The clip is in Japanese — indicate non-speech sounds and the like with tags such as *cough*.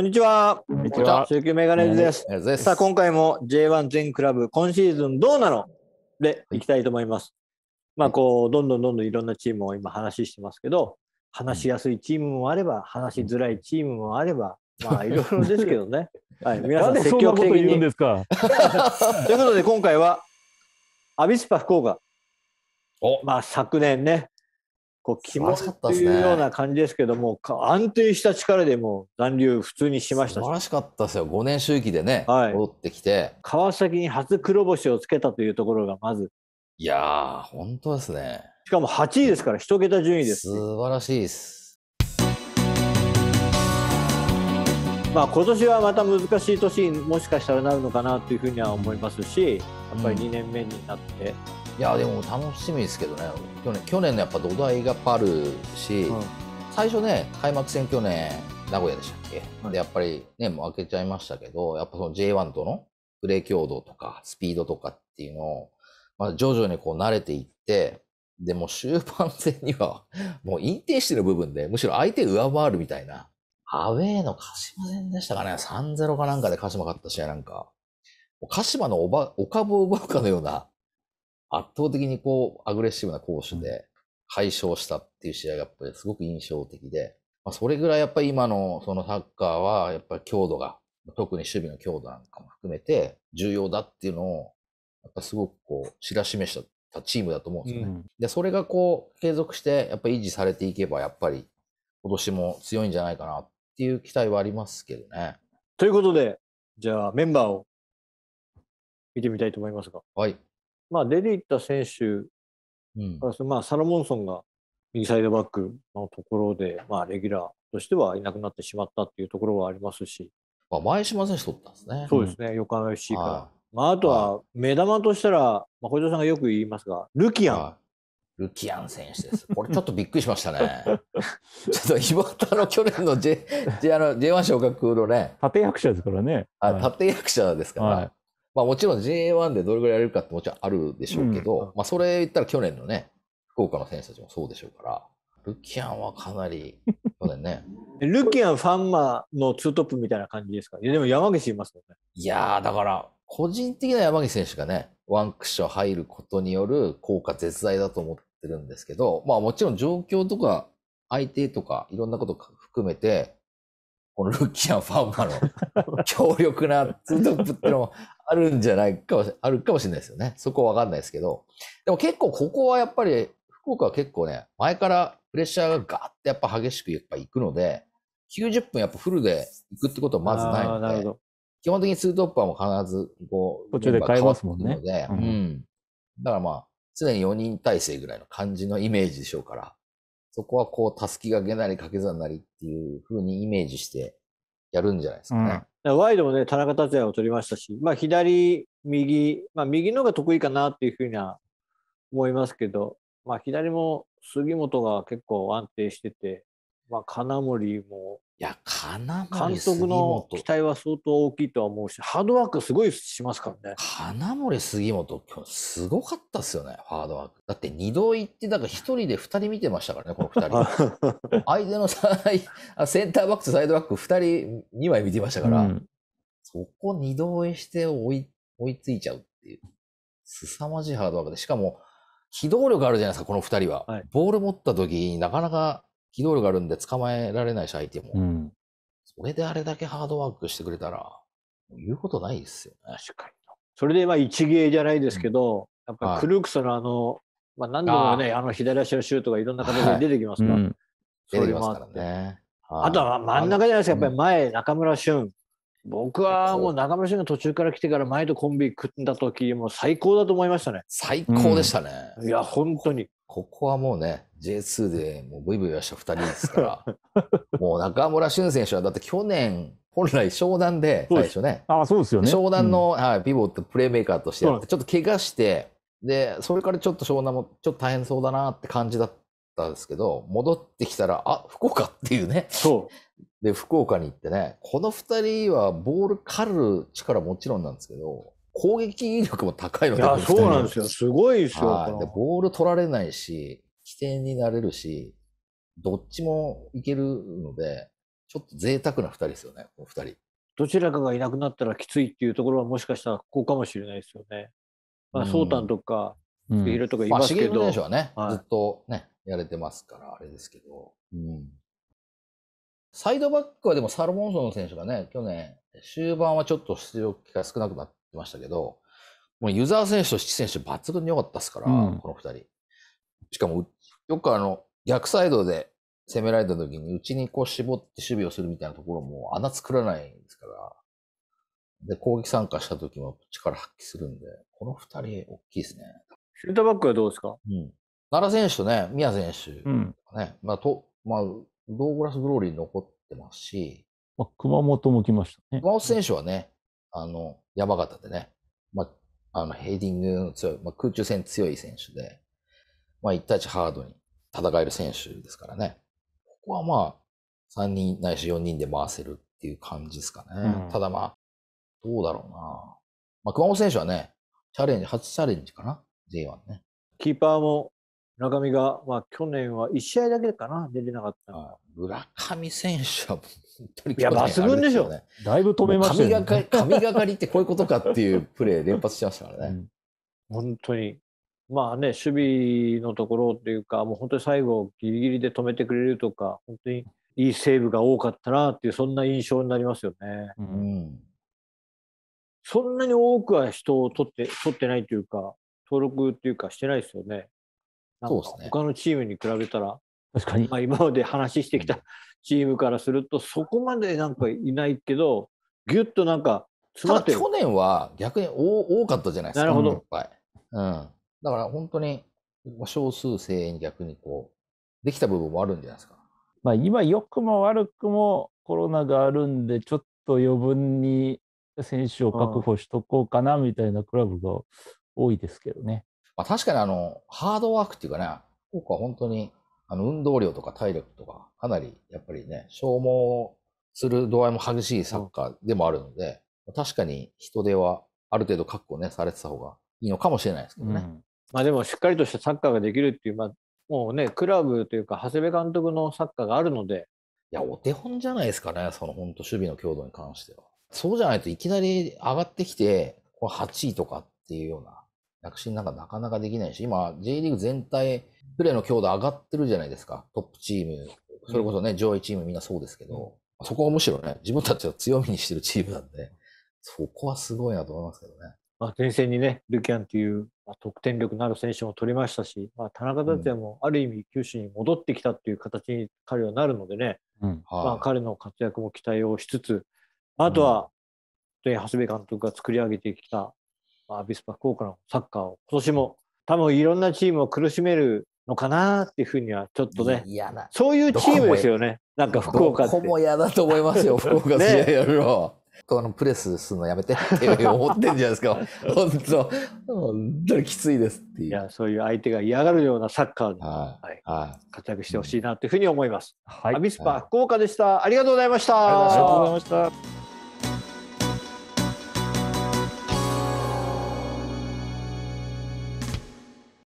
こんにちは。こんにちは。中級メガネズです。ですさあ、今回も J1 全クラブ、今シーズンどうなので、いきたいと思います。まあ、こう、どんどんどんどんいろんなチームを今話してますけど、話しやすいチームもあれば、話しづらいチームもあれば、まあ、いろいろですけどね。*laughs* はい、皆さん積極的に。とんですか。*laughs* ということで、今回は、アビスパ福岡。まあ、昨年ね、こうまっていうような感じですけども、ね、安定した力でも残留普通にしました素晴らしかったですよ5年周期でね、はい、戻ってきて川崎に初黒星をつけたというところがまずいや本当ですねしかも8位ですから1桁順位です素晴らしいですまあ、今年はまた難しい年にもしかしたらなるのかなというふうには思いますしやっぱり2年目になって、うんいやでも楽しみですけどね去年去年のやっぱ土台がパルし、うん、最初ね開幕戦去年名古屋でしたっけ、はい、でやっぱりねもう開けちゃいましたけどやっぱその J1 とのプレー強度とかスピードとかっていうのを、まあ、徐々にこう慣れていってでも終盤戦には *laughs* もう引停してる部分でむしろ相手上回るみたいなアウェーの鹿島戦でしたかね3-0かなんかで鹿島勝った試合なんか鹿島のおばお株を奪うかのような圧倒的にこう、アグレッシブな攻守で解消したっていう試合がやっぱりすごく印象的で、まあ、それぐらいやっぱり今のそのサッカーは、やっぱり強度が、特に守備の強度なんかも含めて重要だっていうのを、やっぱすごくこう、知らしめしたチームだと思うんですよね。うん、で、それがこう、継続して、やっぱり維持されていけば、やっぱり今年も強いんじゃないかなっていう期待はありますけどね。ということで、じゃあメンバーを見てみたいと思いますが。はい。まあ、出ていった選手まあ、サロモンソンが右サイドバックのところで、まあ、レギュラーとしてはいなくなってしまったっていうところはありますし、まあ、前島選手取ったんですね。そうですね、うん、横浜 FC から。まあ、あとは目玉としたら、まあ、小城さんがよく言いますが、ルキアン。ルキアン選手です。これちょっとびっくりしましたね。*laughs* ちょっと妹の去年の J、1昇格のね。立役者ですからね。あ、立役者ですから。まあもちろん J1 でどれぐらいやれるかってもちろんあるでしょうけど、うん、まあそれ言ったら去年のね、福岡の選手たちもそうでしょうから、ルキアンはかなり、去年ね。*laughs* ルキアン、ファンマのツートップみたいな感じですかいや、でも山岸いますよね。いやー、だから、個人的な山岸選手がね、ワンクッション入ることによる効果絶大だと思ってるんですけど、まあもちろん状況とか、相手とか、いろんなこと含めて、このルッキアン・ファウマの強力なツートップっていうのもあるんじゃないかもしあるかもしれないですよね。そこはわかんないですけど。でも結構ここはやっぱり、福岡は結構ね、前からプレッシャーがガーってやっぱ激しくやっぱ行くので、90分やっぱフルで行くってことはまずないので、基本的にツートップはもう必ずこう、途中で変えますもんね。うん。だからまあ、常に4人体制ぐらいの感じのイメージでしょうから、そこはこう、たすきがけなり掛け算なりっていうふうにイメージしてやるんじゃないですかね。うん、ワイドもね、田中達也を取りましたし、まあ、左、右、まあ、右のが得意かなっていうふうには思いますけど、まあ、左も杉本が結構安定してて、まあ、金森もや、金森監督の期待は相当大きいとは思うし、ハードワークすごいしますからね。金森杉本、今日すごかったっすよね、ハードワーク。だって2度行って、だから1人で2人見てましたからね、この2人。*laughs* 相手のあ *laughs* センターバックとサイドバック2人、2枚見てましたから、うん、そこ2度追いして追い追いついちゃうっていう。凄まじいハードワークで、しかも、機動力あるじゃないですか、この2人は。はい、ボール持った時になかなか機動力あるんで捕まえられないし、相手も。うん、それであれだけハードワークしてくれたら、言うことないですよね。確かに。それでまあ一芸じゃないですけど、うん、やっぱクルークスのあの、はい、まあ何度もね、あの左足のシュートがいろんな形で出てきますから。はいうん、出てきますからね。あとは真ん中じゃないですか、やっぱり前、中村俊。僕はもう中村俊が途中から来てから前とコンビ組んだ時もう最高だと思いましたね。最高でしたね。うん、いや、本当に。ここはもうね、J2 でもうブイブイはした2人ですから、*laughs* もう中村俊選手はだって去年、本来、湘南で最初ね、あそうですよね湘南の、はい、ピボット、プレーメーカーとしてやって、ちょっと怪我して、で、それからちょっと湘南もちょっと大変そうだなって感じだったんですけど、戻ってきたら、あ福岡っていうね、そう *laughs* で福岡に行ってね、この2人はボール狩る力もちろんなんですけど、攻撃力も高いので、そうなんですよ、すごいですよ、はい、でボール取られないし、起点になれるし、どっちもいけるので、ちょっと贅沢な2人ですよね、この2人。どちらかがいなくなったらきついっていうところはもしかしたらここかもしれないですよね。まあ、ソータンとか、うん、ヒロとかいますけど。まあ、はね、はい、ずっとね、やれてますから、あれですけど。うん。サイドバックはでもサルモンソン選手がね、去年、終盤はちょっと出場機会少なくなってましたけど、もうユーザー選手と七選手抜群に良かったですから、うん、この2人。しかも、よくあの、逆サイドで攻められた時に、うちにこう絞って守備をするみたいなところも穴作らないですから、で、攻撃参加した時も力発揮するんで、この二人大きいですね。シュートバックはどうですかうん。奈良選手とね、宮選手、ね、うん、まあ、と、まあ、ドーグラス・グローリー残ってますし、まあ、熊本も来ましたね。熊本選手はね、あの、山形でね、まあ、あの、ヘディングの強い、まあ、空中戦強い選手で、まあ、1対1ハードに戦える選手ですからね。ここはまあ、3人ないし4人で回せるっていう感じですかね。うん、ただまあ、どうだろうな。まあ、熊本選手はね、チャレンジ、初チャレンジかな、J1 ね。キーパーも村上が、まあ、去年は1試合だけかな、出れなかった村上選手は本当に、ね、いや、抜群でしょ。だいぶ止めましたね。神がかりってこういうことかっていうプレー連発してましたからね。うん、本当に。まあね、守備のところっていうか、もう本当に最後、ギリギリで止めてくれるとか、本当にいいセーブが多かったなっていう、そんな印象になりますよね。うん、そんなに多くは人を取って取ってないというか、登録っていうか、してないですよね。そうですね他のチームに比べたら、確かにまあ今まで話してきたチームからすると、そこまでなんかいないけど、ぎゅっとなんか詰まってる。去年は逆に多かったじゃないですか。なるほど。うんだから本当に少数精に逆にこう、できた部分もあるんじゃないですか。まあ今、良くも悪くもコロナがあるんで、ちょっと余分に選手を確保しとこうかなみたいなクラブが多いですけどね。まあ、確かにあの、ハードワークっていうかね、僕は本当にあの運動量とか体力とか、かなりやっぱりね、消耗する度合いも激しいサッカーでもあるので、うん、確かに人手はある程度確保ね、されてた方がいいのかもしれないですけどね。うん、まあ、でもしっかりとしたサッカーができるっていう、まあ、もうね、クラブというか、長谷部監督のサッカーがあるので。いや、お手本じゃないですかね、その本当、守備の強度に関しては。そうじゃないといきなり上がってきて、これ8位とかっていうような、躍進なんかなかなかできないし、今、J リーグ全体、プレーの強度上がってるじゃないですか、トップチーム、それこそね、うん、上位チームみんなそうですけど、うん、そこはむしろね、自分たちを強みにしてるチームなんで、そこはすごいなと思いますけどね。まあ、前線にね、ルキャンという、まあ、得点力のある選手も取りましたし、まあ、田中達也もある意味、九州に戻ってきたという形に彼はなるのでね、うんまあ、彼の活躍も期待をしつつ、あとは、うん、長谷部監督が作り上げてきた、まあ、アビスパ福岡のサッカーを、今年も多分いろんなチームを苦しめるのかなっていうふうには、ちょっとね、そういうチームですよね、なんか福岡って。こも嫌だと思いますよ、*laughs* 福岡ね、このプレスするのやめてって思ってるんじゃないですか *laughs* 本当本当にきついですっていういやそういう相手が嫌がるようなサッカーで、はいはい、活躍してほしいなというふうに思います、はい、アビスパ福岡でした、ありがとうございましたありがとうございました